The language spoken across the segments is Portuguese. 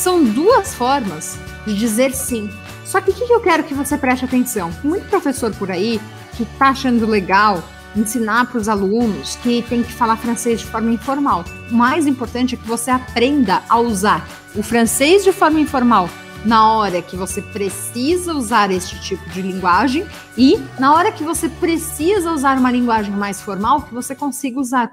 são duas formas de dizer sim. Só que o que eu quero que você preste atenção? Tem muito professor por aí que está achando legal ensinar para os alunos que tem que falar francês de forma informal. O mais importante é que você aprenda a usar o francês de forma informal na hora que você precisa usar este tipo de linguagem e na hora que você precisa usar uma linguagem mais formal que você consiga usar.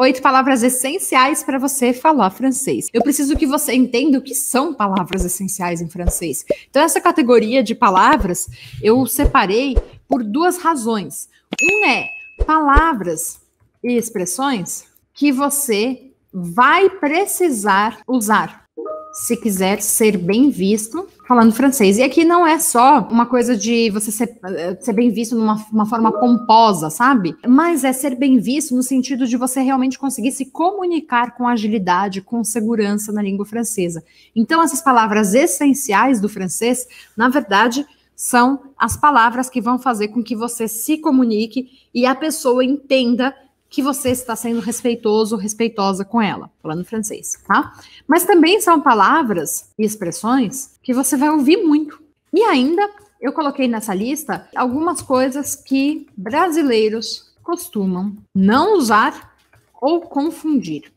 Oito palavras essenciais para você falar francês. Eu preciso que você entenda o que são palavras essenciais em francês. Então, essa categoria de palavras eu separei por duas razões. Um é palavras e expressões que você vai precisar usar se quiser ser bem visto falando francês. E aqui não é só uma coisa de você ser, eh, ser bem visto de uma forma pomposa, sabe? Mas é ser bem visto no sentido de você realmente conseguir se comunicar com agilidade, com segurança na língua francesa. Então, essas palavras essenciais do francês, na verdade, são as palavras que vão fazer com que você se comunique e a pessoa entenda que você está sendo respeitoso ou respeitosa com ela, falando francês, tá? Mas também são palavras e expressões que você vai ouvir muito. E ainda, eu coloquei nessa lista algumas coisas que brasileiros costumam não usar ou confundir.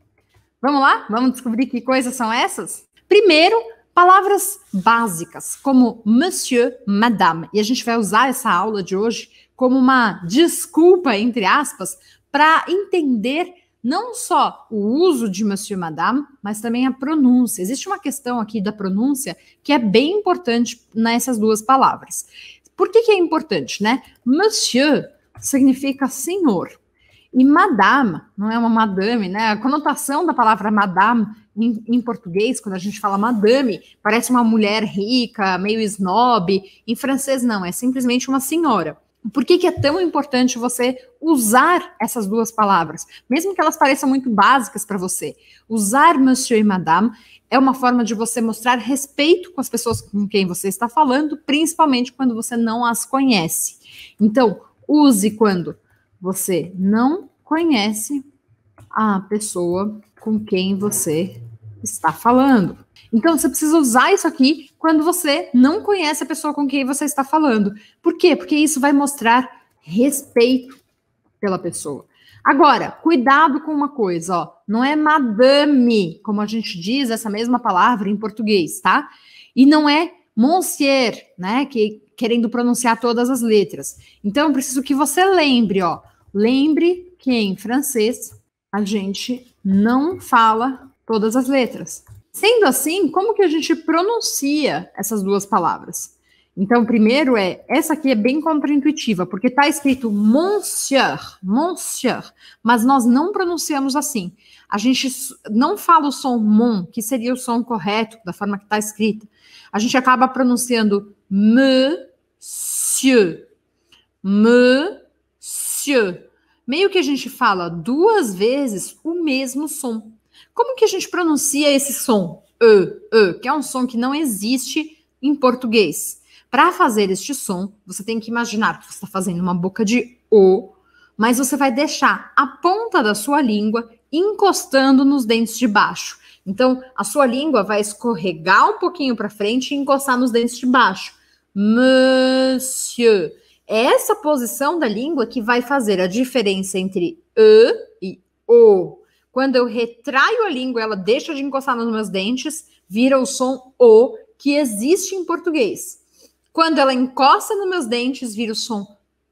Vamos lá? Vamos descobrir que coisas são essas? Primeiro, palavras básicas, como monsieur, madame. E a gente vai usar essa aula de hoje como uma desculpa, entre aspas, para entender não só o uso de monsieur madame, mas também a pronúncia. Existe uma questão aqui da pronúncia que é bem importante nessas duas palavras. Por que, que é importante, né? Monsieur significa senhor. E madame, não é uma madame, né? A conotação da palavra madame em, em, português, quando a gente fala madame, parece uma mulher rica, meio snob. Em francês, não, é simplesmente uma senhora. Por que, que, é tão importante você usar essas duas palavras, mesmo que elas pareçam muito básicas para você? Usar monsieur e madame é uma forma de você mostrar respeito com as pessoas com quem você está falando, principalmente quando você não as conhece. Então, use quando você não conhece a pessoa com quem você está falando. Então você precisa usar isso aqui quando você não conhece a pessoa com quem você está falando. Por quê? Porque isso vai mostrar respeito pela pessoa. Agora, cuidado com uma coisa, ó. Não é madame, como a gente diz essa mesma palavra em português, tá? E não é monsieur, né? Que querendo pronunciar todas as letras. Então, eu preciso que você lembre, ó. Lembre que em francês a gente não fala todas as letras. Sendo assim, como que a gente pronuncia essas duas palavras? Então, primeiro é, essa aqui é bem contraintuitiva, porque está escrito monsieur, monsieur, mas nós não pronunciamos assim. A gente não fala o som mon, que seria o som correto, da forma que está escrita. A gente acaba pronunciando monsieur, monsieur. Meio que a gente fala duas vezes o mesmo som. Como que a gente pronuncia esse som? E, que é um som que não existe em português. Para fazer este som, você tem que imaginar que você está fazendo uma boca de O, mas você vai deixar a ponta da sua língua encostando nos dentes de baixo. Então, a sua língua vai escorregar um pouquinho para frente e encostar nos dentes de baixo. Monsieur. É essa posição da língua que vai fazer a diferença entre E e O quando eu retraio a língua, ela deixa de encostar nos meus dentes, vira o som O, que existe em português. Quando ela encosta nos meus dentes, vira o som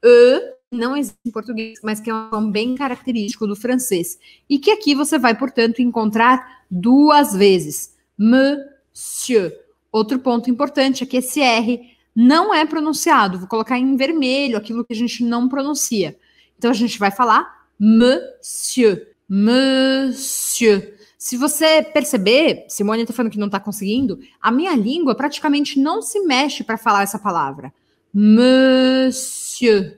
E, não existe em português, mas que é um som bem característico do francês. E que aqui você vai, portanto, encontrar duas vezes. Monsieur. Outro ponto importante é que esse R não é pronunciado. Vou colocar em vermelho aquilo que a gente não pronuncia. Então a gente vai falar monsieur. Monsieur. Se você perceber, Simone está falando que não está conseguindo, a minha língua praticamente não se mexe para falar essa palavra. Monsieur.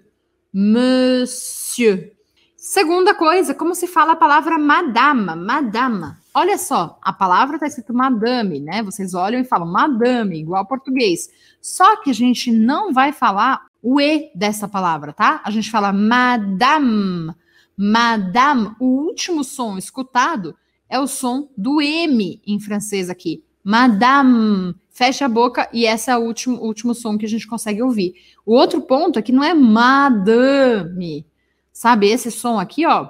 Monsieur. Segunda coisa, como se fala a palavra madama, madama. Olha só, a palavra está escrito madame, né? Vocês olham e falam madame, igual ao português. Só que a gente não vai falar o E dessa palavra, tá? A gente fala madame, madame, o último som escutado é o som do M em francês aqui. Madame, fecha a boca e esse é o último, último som que a gente consegue ouvir. O outro ponto é que não é madame, sabe? Esse som aqui, ó,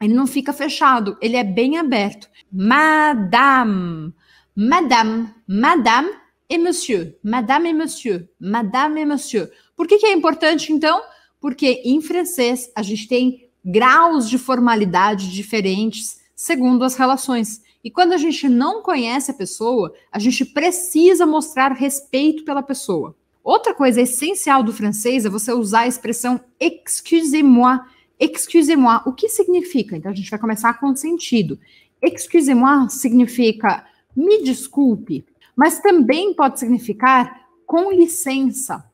ele não fica fechado, ele é bem aberto. Madame, madame, madame e monsieur, madame e monsieur, madame e monsieur. Por que, que é importante então? Porque em francês a gente tem graus de formalidade diferentes segundo as relações. E quando a gente não conhece a pessoa, a gente precisa mostrar respeito pela pessoa. Outra coisa essencial do francês é você usar a expressão excusez-moi. Excusez-moi, o que significa? Então a gente vai começar com sentido. Excusez-moi significa me desculpe, mas também pode significar com licença.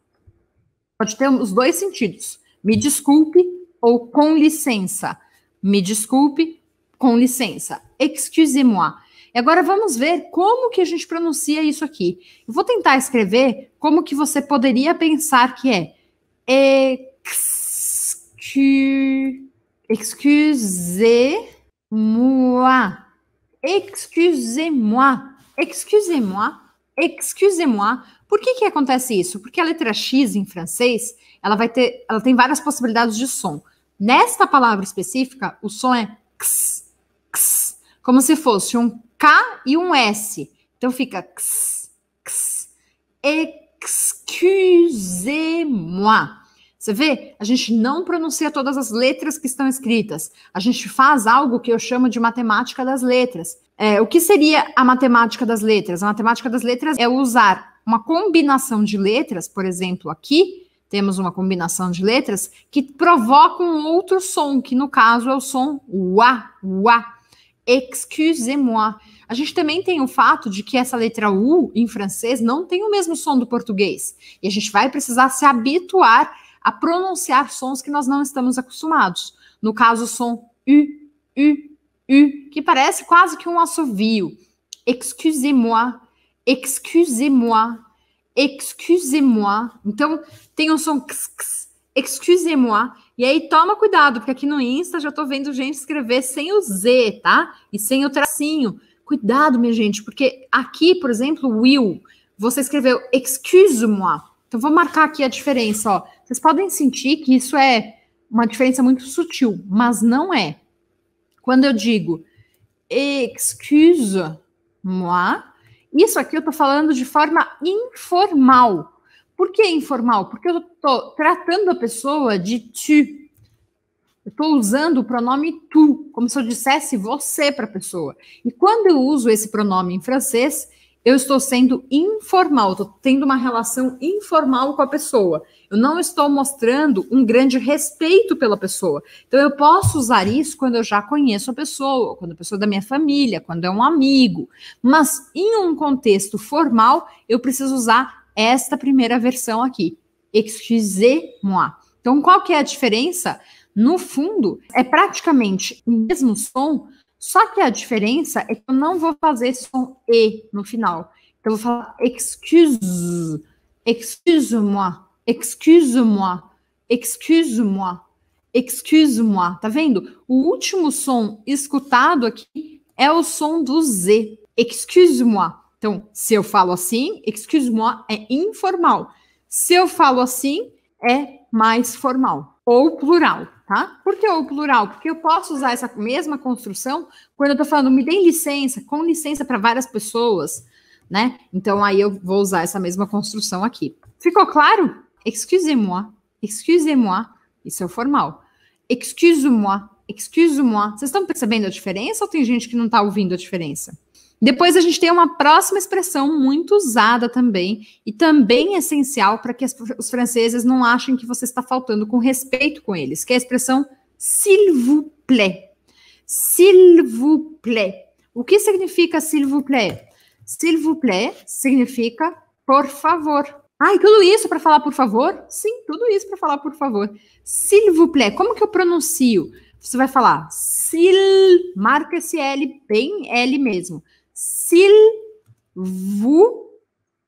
Pode ter os dois sentidos. Me desculpe ou com licença. Me desculpe, com licença. Excusez-moi. E agora vamos ver como que a gente pronuncia isso aqui. Eu vou tentar escrever como que você poderia pensar que é. Excusez-moi. Excusez-moi. Excusez-moi. Excusez-moi. Por que, que acontece isso? Porque a letra X em francês, ela vai ter, ela tem várias possibilidades de som. Nesta palavra específica, o som é x, x, como se fosse um K e um S. Então fica x, x. Excusez-moi. Você vê? A gente não pronuncia todas as letras que estão escritas. A gente faz algo que eu chamo de matemática das letras. É, o que seria a matemática das letras? A matemática das letras é usar uma combinação de letras, por exemplo, aqui temos uma combinação de letras que provoca um outro som, que no caso é o som uá, uá. Excusez-moi. A gente também tem o fato de que essa letra U em francês não tem o mesmo som do português. E a gente vai precisar se habituar a pronunciar sons que nós não estamos acostumados. No caso, o som U, U, U, que parece quase que um assovio. Excusez-moi. Excusez-moi. Excusez-moi. Então, tem um som x, excusez-moi. E aí, toma cuidado, porque aqui no Insta já tô vendo gente escrever sem o Z, tá? E sem o tracinho. Cuidado, minha gente, porque aqui, por exemplo, will, você escreveu excuse-moi. Então, vou marcar aqui a diferença, ó. Vocês podem sentir que isso é uma diferença muito sutil, mas não é. Quando eu digo excuse-moi, isso aqui eu estou falando de forma informal. Por que informal? Porque eu estou tratando a pessoa de tu. Eu estou usando o pronome tu, como se eu dissesse você para a pessoa. E quando eu uso esse pronome em francês, eu estou sendo informal, estou tendo uma relação informal com a pessoa. Eu não estou mostrando um grande respeito pela pessoa. Então, eu posso usar isso quando eu já conheço a pessoa, quando a pessoa é da minha família, quando é um amigo. Mas em um contexto formal, eu preciso usar esta primeira versão aqui. Excusez-moi. Então, qual que é a diferença? No fundo, é praticamente o mesmo som, só que a diferença é que eu não vou fazer som E no final. Então, eu vou falar excuse, excuse-moi. Excuse-moi, excuse-moi, excuse-moi. Tá vendo? O último som escutado aqui é o som do Z. Excuse-moi. Então, se eu falo assim, excuse-moi é informal. Se eu falo assim, é mais formal. Ou plural, tá? Por que ou plural? Porque eu posso usar essa mesma construção quando eu tô falando, me dê licença, com licença para várias pessoas, né? Então, aí eu vou usar essa mesma construção aqui. Ficou claro? excusez-moi, excusez-moi, isso é o formal. Excuse-moi, excuse-moi. Vocês estão percebendo a diferença ou tem gente que não está ouvindo a diferença? Depois a gente tem uma próxima expressão muito usada também, e também essencial para que as, os franceses não achem que você está faltando com respeito com eles, que é a expressão s'il vous plaît. S'il vous plaît. O que significa s'il vous plaît? S'il vous plaît significa por favor. Ai, tudo isso para falar por favor? Sim, tudo isso para falar por favor. S'il vous plaît, como que eu pronuncio? Você vai falar s'il, marca esse L bem L mesmo. S'il vous,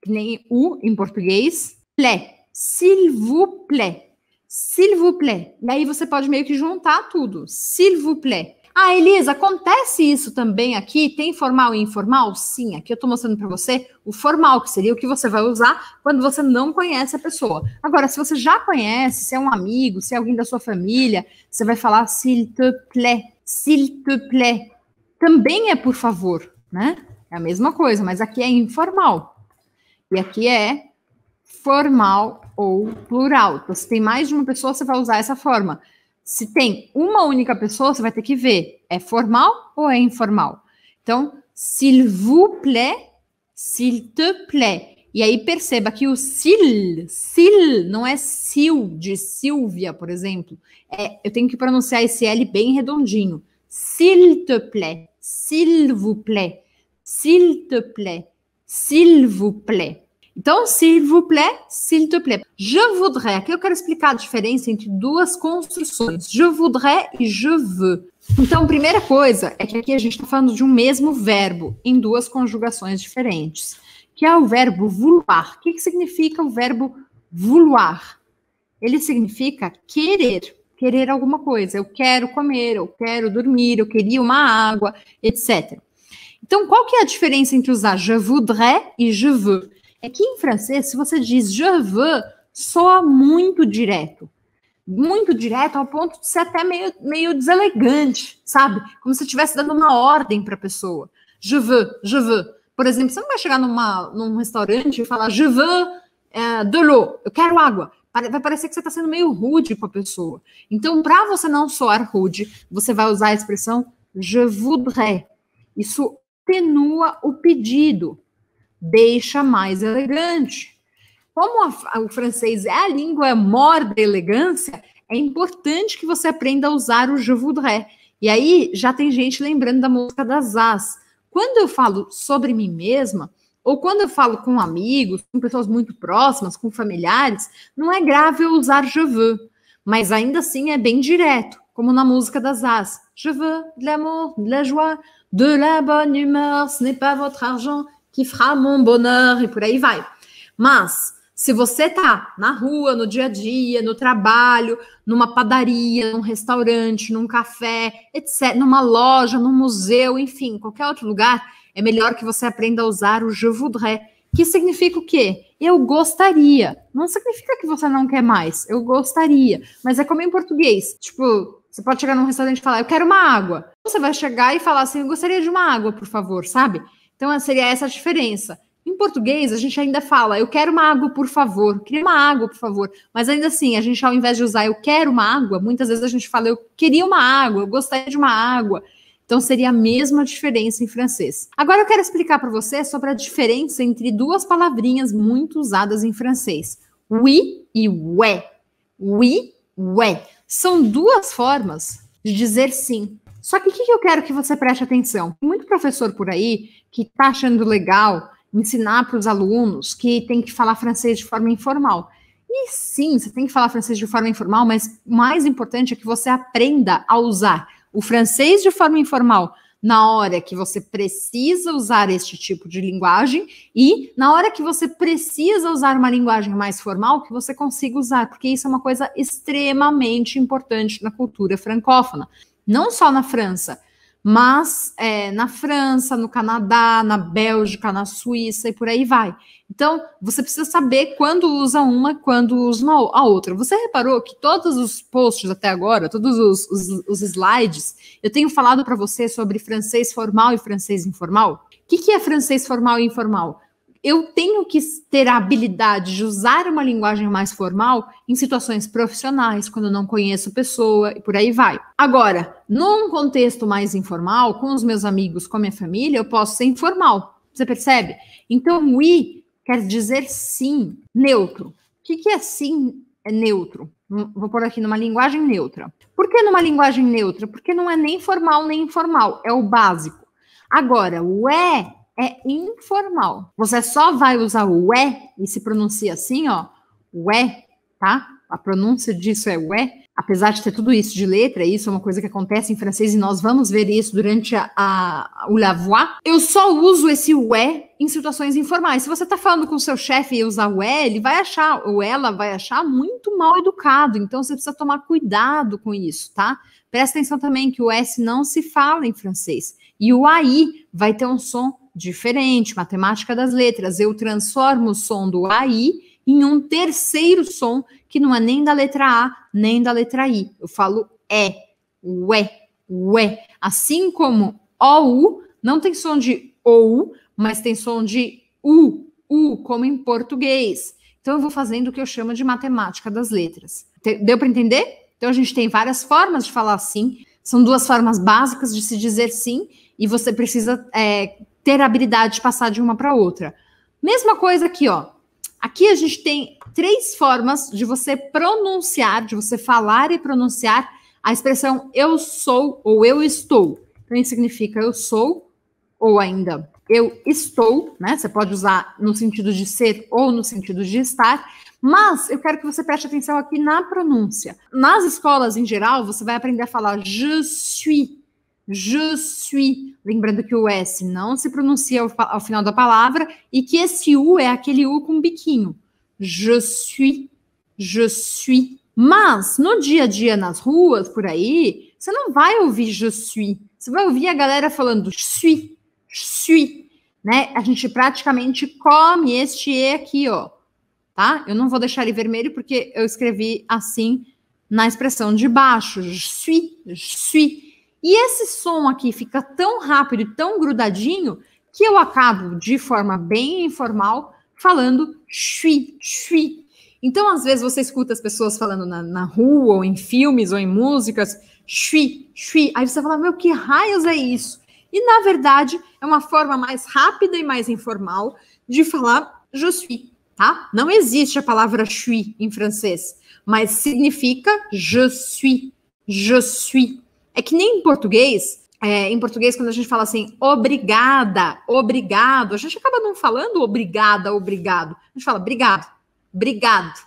que nem U em português, plaît. S'il vous plaît. S'il vous plaît. E aí você pode meio que juntar tudo. S'il vous plaît. Ah, Elisa, acontece isso também aqui? Tem formal e informal? Sim, aqui eu estou mostrando para você o formal, que seria o que você vai usar quando você não conhece a pessoa. Agora, se você já conhece, se é um amigo, se é alguém da sua família, você vai falar s'il te plaît, s'il te plaît. Também é por favor, né? É a mesma coisa, mas aqui é informal. E aqui é formal ou plural. Então, se tem mais de uma pessoa, você vai usar essa forma se tem uma única pessoa, você vai ter que ver, é formal ou é informal? Então, s'il vous plaît, s'il te plaît. E aí perceba que o sil, sil, não é sil, de Silvia, por exemplo. É, eu tenho que pronunciar esse L bem redondinho. S'il te plaît, s'il vous plaît, s'il te plaît, s'il vous plaît. Então, s'il vous plaît, s'il te plaît. Je voudrais. Aqui eu quero explicar a diferença entre duas construções. Je voudrais e je veux. Então, primeira coisa é que aqui a gente está falando de um mesmo verbo em duas conjugações diferentes, que é o verbo vouloir. O que, que significa o verbo vouloir? Ele significa querer, querer alguma coisa. Eu quero comer, eu quero dormir, eu queria uma água, etc. Então, qual que é a diferença entre usar je voudrais e je veux? é que em francês, se você diz je veux, soa muito direto. Muito direto, ao ponto de ser até meio, meio deselegante, sabe? Como se estivesse dando uma ordem para a pessoa. Je veux, je veux. Por exemplo, você não vai chegar numa, num restaurante e falar je veux é, de l'eau, eu quero água. Vai parecer que você está sendo meio rude com a pessoa. Então, para você não soar rude, você vai usar a expressão je voudrais. Isso atenua o pedido deixa mais elegante. Como a, a, o francês é a língua mor da elegância, é importante que você aprenda a usar o je voudrais. E aí já tem gente lembrando da música das as. Quando eu falo sobre mim mesma, ou quando eu falo com amigos, com pessoas muito próximas, com familiares, não é grave eu usar je veux, mas ainda assim é bem direto, como na música das as. Je veux de l'amour, de la joie, de la bonne humeur, ce n'est pas votre argent, que mon bonheur e por aí vai. Mas se você tá na rua, no dia a dia, no trabalho, numa padaria, num restaurante, num café, etc, numa loja, num museu, enfim, qualquer outro lugar, é melhor que você aprenda a usar o je voudrais, que significa o quê? Eu gostaria. Não significa que você não quer mais. Eu gostaria. Mas é como em português. Tipo, você pode chegar num restaurante e falar, eu quero uma água. Você vai chegar e falar assim, eu gostaria de uma água, por favor, sabe? Então, seria essa a diferença. Em português, a gente ainda fala, eu quero uma água, por favor. Queria uma água, por favor. Mas ainda assim, a gente, ao invés de usar eu quero uma água, muitas vezes a gente fala, eu queria uma água, eu gostaria de uma água. Então seria a mesma diferença em francês. Agora eu quero explicar para você sobre a diferença entre duas palavrinhas muito usadas em francês: oui e ouais. Oui, ouais. São duas formas de dizer sim. Só que o que, que eu quero que você preste atenção? Muito professor por aí que está achando legal ensinar para os alunos que tem que falar francês de forma informal. E sim, você tem que falar francês de forma informal, mas o mais importante é que você aprenda a usar o francês de forma informal na hora que você precisa usar este tipo de linguagem e na hora que você precisa usar uma linguagem mais formal, que você consiga usar, porque isso é uma coisa extremamente importante na cultura francófona. Não só na França, mas é, na França, no Canadá, na Bélgica, na Suíça e por aí vai. Então, você precisa saber quando usa uma, quando usa a outra. Você reparou que todos os posts até agora, todos os, os, os slides, eu tenho falado para você sobre francês formal e francês informal? O que, que é francês formal e informal? eu tenho que ter a habilidade de usar uma linguagem mais formal em situações profissionais, quando eu não conheço pessoa e por aí vai. Agora, num contexto mais informal, com os meus amigos, com a minha família, eu posso ser informal. Você percebe? Então, o i quer dizer sim, neutro. O que, que é sim é neutro? Hum, vou pôr aqui numa linguagem neutra. Por que numa linguagem neutra? Porque não é nem formal nem informal, é o básico. Agora, o é é informal. Você só vai usar o é e se pronuncia assim, ó, ué, tá? A pronúncia disso é ué, apesar de ter tudo isso de letra, isso é uma coisa que acontece em francês e nós vamos ver isso durante a, a, o la voix. Eu só uso esse ué em situações informais. Se você está falando com o seu chefe e usar ué, ele vai achar, ou ela vai achar muito mal educado. Então você precisa tomar cuidado com isso, tá? Presta atenção também que o é S não se fala em francês. E o AI vai ter um som diferente, matemática das letras. Eu transformo o som do AI em um terceiro som que não é nem da letra A, nem da letra I. Eu falo é, ué, ué. Assim como OU não tem som de OU, mas tem som de U, U, como em português. Então eu vou fazendo o que eu chamo de matemática das letras. Deu para entender? Então a gente tem várias formas de falar sim. São duas formas básicas de se dizer sim, e você precisa é, ter a habilidade de passar de uma para outra. Mesma coisa aqui, ó. Aqui a gente tem três formas de você pronunciar, de você falar e pronunciar a expressão eu sou ou eu estou. Então, isso significa eu sou ou ainda eu estou, né? Você pode usar no sentido de ser ou no sentido de estar, mas eu quero que você preste atenção aqui na pronúncia. Nas escolas em geral, você vai aprender a falar je suis, je suis. Lembrando que o S não se pronuncia ao, ao final da palavra e que esse U é aquele U com biquinho. Je suis, je suis. Mas no dia a dia, nas ruas, por aí, você não vai ouvir je suis. Você vai ouvir a galera falando suis, suis. Né? A gente praticamente come este E aqui, ó. Tá? Eu não vou deixar ele vermelho porque eu escrevi assim na expressão de baixo. Je suis, je suis. E esse som aqui fica tão rápido, tão grudadinho, que eu acabo, de forma bem informal, falando chui, chui. Então, às vezes, você escuta as pessoas falando na, na rua, ou em filmes, ou em músicas, chui, chui. Aí você fala, meu, que raios é isso? E, na verdade, é uma forma mais rápida e mais informal de falar je suis, tá? Não existe a palavra chui em francês, mas significa je suis, je suis. É que nem em português, é, em português, quando a gente fala assim, obrigada, obrigado, a gente acaba não falando obrigada, obrigado. A gente fala obrigado, obrigado.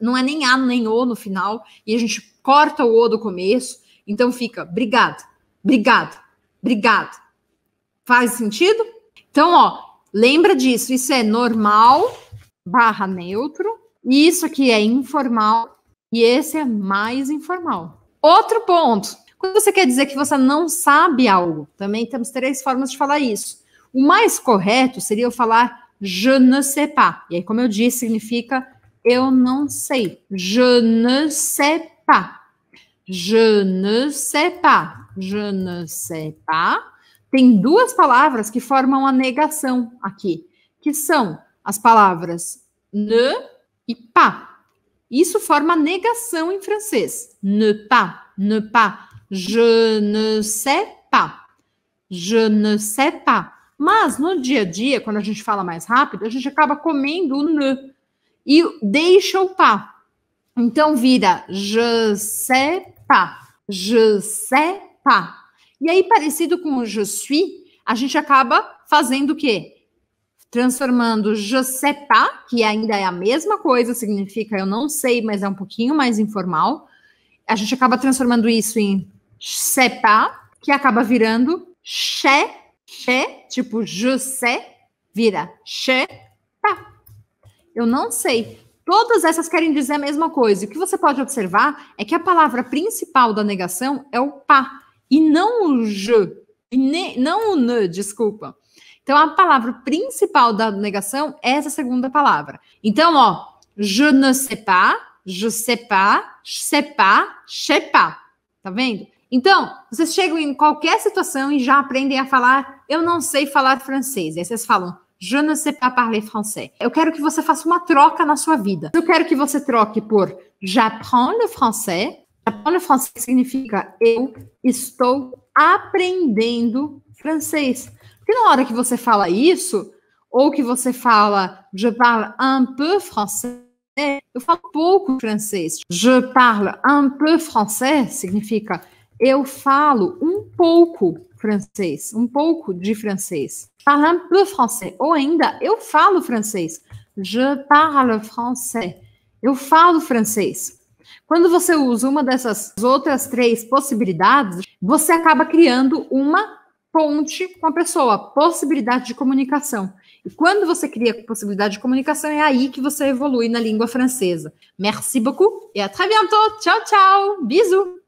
Não é nem A nem O no final, e a gente corta o O do começo, então fica obrigado, obrigado, obrigado. Faz sentido? Então, ó, lembra disso. Isso é normal barra neutro, e isso aqui é informal, e esse é mais informal. Outro ponto quando você quer dizer que você não sabe algo, também temos três formas de falar isso. O mais correto seria eu falar je ne sais pas. E aí, como eu disse, significa eu não sei. Je ne sais pas. Je ne sais pas. Je ne sais pas. Tem duas palavras que formam a negação aqui, que são as palavras ne e pas. Isso forma negação em francês. Ne pas, ne pas. Je ne sais pas. Je ne sais pas. Mas no dia a dia, quando a gente fala mais rápido, a gente acaba comendo o ne e deixa o pá. Então vira je sais pas. Je sais pas. E aí, parecido com je suis, a gente acaba fazendo o quê? transformando je sais pas, que ainda é a mesma coisa, significa eu não sei, mas é um pouquinho mais informal. A gente acaba transformando isso em sepá, que acaba virando che, che, tipo je sais, vira che, pa Eu não sei. Todas essas querem dizer a mesma coisa. O que você pode observar é que a palavra principal da negação é o pá, e não o je, e ne, não o ne, desculpa. Então, a palavra principal da negação é essa segunda palavra. Então, ó, je ne sais pas, je sais pas, je sais pas, je sais pas. Tá vendo? Então, vocês chegam em qualquer situação e já aprendem a falar, eu não sei falar francês. Aí vocês falam, je ne sais pas parler français. Eu quero que você faça uma troca na sua vida. Eu quero que você troque por j'apprends le français. J'apprends le français significa eu estou aprendendo francês. Porque na hora que você fala isso, ou que você fala je parle un peu français, eu falo pouco francês. Je parle un peu français significa eu falo um pouco francês, um pouco de francês. Parle un peu français. Ou ainda, eu falo francês. Je parle français. Eu falo francês. Quando você usa uma dessas outras três possibilidades, você acaba criando uma ponte com a pessoa, possibilidade de comunicação. E quando você cria possibilidade de comunicação, é aí que você evolui na língua francesa. Merci beaucoup e à très bientôt. Tchau, tchau. Bisous.